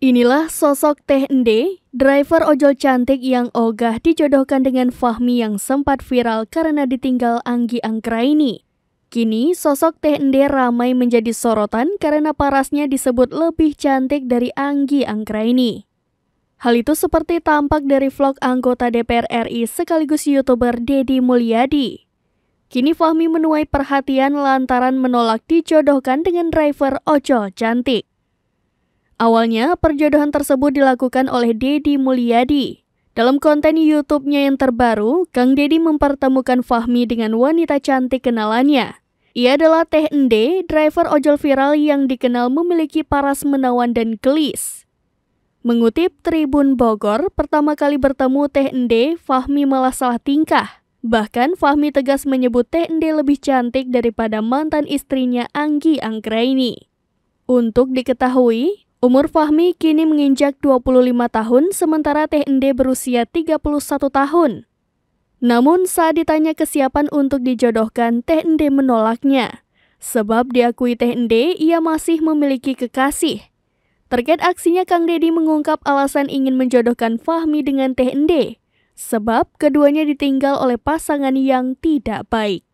Inilah sosok Teh Ende, driver ojol cantik yang ogah dijodohkan dengan Fahmi yang sempat viral karena ditinggal Anggi Angkraini. Kini, sosok Teh Ende ramai menjadi sorotan karena parasnya disebut lebih cantik dari Anggi Angkraini. Hal itu seperti tampak dari vlog anggota DPR RI sekaligus YouTuber Dedi Mulyadi. Kini Fahmi menuai perhatian lantaran menolak dijodohkan dengan driver ojol cantik. Awalnya, perjodohan tersebut dilakukan oleh Dedi Mulyadi. Dalam konten YouTube-nya yang terbaru, Kang Dedi mempertemukan Fahmi dengan wanita cantik kenalannya. Ia adalah Teh Ende, driver ojol viral yang dikenal memiliki paras menawan dan gelis. Mengutip Tribun Bogor, pertama kali bertemu Teh Ende, Fahmi malah salah tingkah. Bahkan Fahmi tegas menyebut Teh Ende lebih cantik daripada mantan istrinya Anggi Anggraini. Untuk diketahui, Umur Fahmi kini menginjak 25 tahun sementara TND berusia 31 tahun. Namun saat ditanya kesiapan untuk dijodohkan, TND menolaknya. Sebab diakui TND, ia masih memiliki kekasih. Terkait aksinya, Kang Deddy mengungkap alasan ingin menjodohkan Fahmi dengan TND. Sebab keduanya ditinggal oleh pasangan yang tidak baik.